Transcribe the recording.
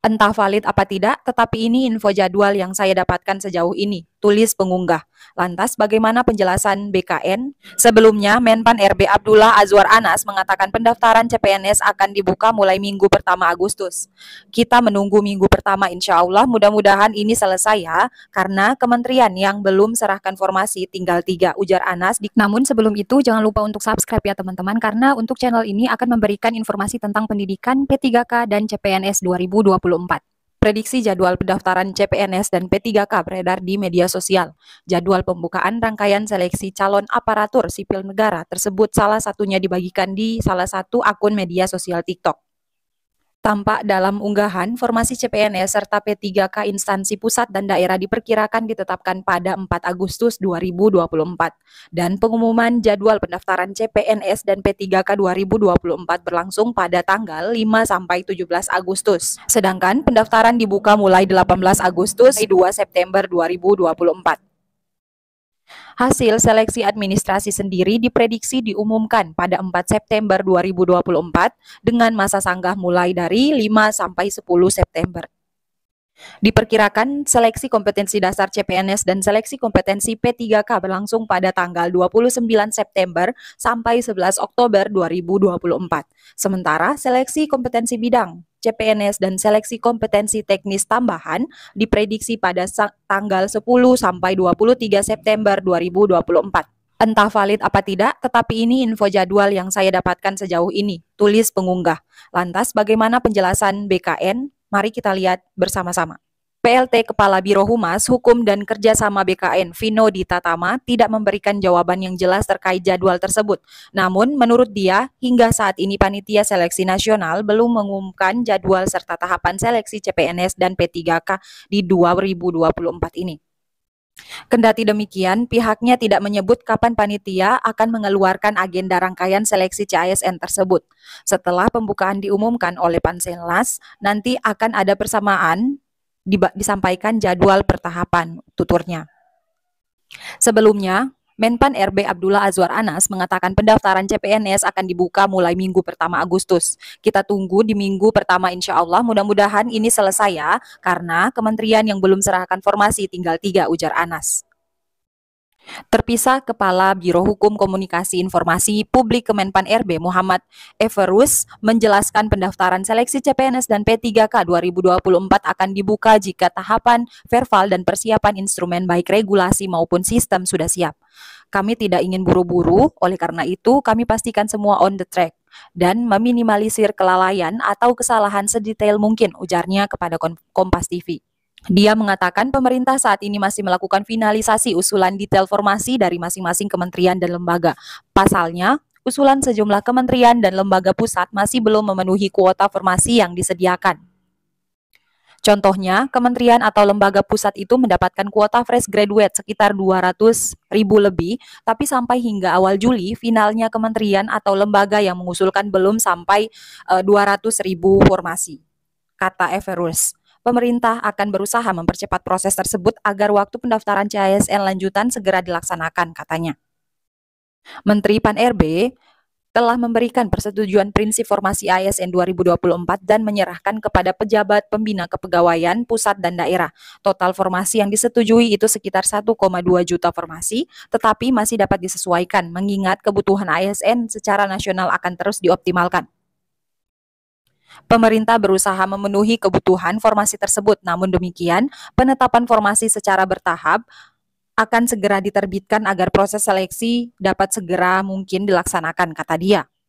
entah valid apa tidak, tetapi ini info jadwal yang saya dapatkan sejauh ini tulis pengunggah. Lantas bagaimana penjelasan BKN? Sebelumnya Menpan RB Abdullah Azwar Anas mengatakan pendaftaran CPNS akan dibuka mulai minggu pertama Agustus. Kita menunggu minggu pertama insya Allah mudah-mudahan ini selesai ya karena kementerian yang belum serahkan formasi tinggal tiga ujar Anas. Namun sebelum itu jangan lupa untuk subscribe ya teman-teman karena untuk channel ini akan memberikan informasi tentang pendidikan P3K dan CPNS 2024. Prediksi jadwal pendaftaran CPNS dan P3K beredar di media sosial. Jadwal pembukaan rangkaian seleksi calon aparatur sipil negara tersebut salah satunya dibagikan di salah satu akun media sosial TikTok tampak dalam unggahan, formasi CPNS ya, serta P3K instansi pusat dan daerah diperkirakan ditetapkan pada 4 Agustus 2024 dan pengumuman jadwal pendaftaran CPNS dan P3K 2024 berlangsung pada tanggal 5 sampai 17 Agustus. Sedangkan pendaftaran dibuka mulai 18 Agustus 2 September 2024. Hasil seleksi administrasi sendiri diprediksi diumumkan pada 4 September 2024 dengan masa sanggah mulai dari 5 sampai 10 September. Diperkirakan seleksi kompetensi dasar CPNS dan seleksi kompetensi P3K berlangsung pada tanggal 29 September sampai 11 Oktober 2024. Sementara seleksi kompetensi bidang CPNS dan seleksi kompetensi teknis tambahan diprediksi pada tanggal 10 sampai 23 September 2024. Entah valid apa tidak, tetapi ini info jadwal yang saya dapatkan sejauh ini, tulis pengunggah. Lantas bagaimana penjelasan BKN Mari kita lihat bersama-sama. PLT Kepala Biro Humas, Hukum dan Kerjasama BKN Vino Ditatama tidak memberikan jawaban yang jelas terkait jadwal tersebut. Namun, menurut dia, hingga saat ini Panitia Seleksi Nasional belum mengumumkan jadwal serta tahapan seleksi CPNS dan P3K di 2024 ini. Kendati demikian, pihaknya tidak menyebut kapan panitia akan mengeluarkan agenda rangkaian seleksi CISN tersebut. Setelah pembukaan diumumkan oleh Panselnas, nanti akan ada persamaan disampaikan jadwal pertahapan tuturnya. Sebelumnya, Menpan RB Abdullah Azwar Anas mengatakan pendaftaran CPNS akan dibuka mulai minggu pertama Agustus. Kita tunggu di minggu pertama insya Allah mudah-mudahan ini selesai ya, karena kementerian yang belum serahkan formasi tinggal tiga ujar Anas. Terpisah Kepala Biro Hukum Komunikasi Informasi Publik Kemenpan RB Muhammad Everus menjelaskan pendaftaran seleksi CPNS dan P3K 2024 akan dibuka jika tahapan verbal dan persiapan instrumen baik regulasi maupun sistem sudah siap. Kami tidak ingin buru-buru, oleh karena itu kami pastikan semua on the track dan meminimalisir kelalaian atau kesalahan sedetail mungkin ujarnya kepada Kompas TV. Dia mengatakan pemerintah saat ini masih melakukan finalisasi usulan detail formasi dari masing-masing kementerian dan lembaga. Pasalnya, usulan sejumlah kementerian dan lembaga pusat masih belum memenuhi kuota formasi yang disediakan. Contohnya, kementerian atau lembaga pusat itu mendapatkan kuota fresh graduate sekitar 200 ribu lebih, tapi sampai hingga awal Juli, finalnya kementerian atau lembaga yang mengusulkan belum sampai 200 eh, ribu formasi, kata Everus pemerintah akan berusaha mempercepat proses tersebut agar waktu pendaftaran CASN lanjutan segera dilaksanakan, katanya. Menteri Pan-RB telah memberikan persetujuan prinsip formasi ASN 2024 dan menyerahkan kepada pejabat pembina kepegawaian pusat dan daerah. Total formasi yang disetujui itu sekitar 1,2 juta formasi, tetapi masih dapat disesuaikan mengingat kebutuhan ASN secara nasional akan terus dioptimalkan. Pemerintah berusaha memenuhi kebutuhan formasi tersebut, namun demikian, penetapan formasi secara bertahap akan segera diterbitkan agar proses seleksi dapat segera mungkin dilaksanakan, kata dia.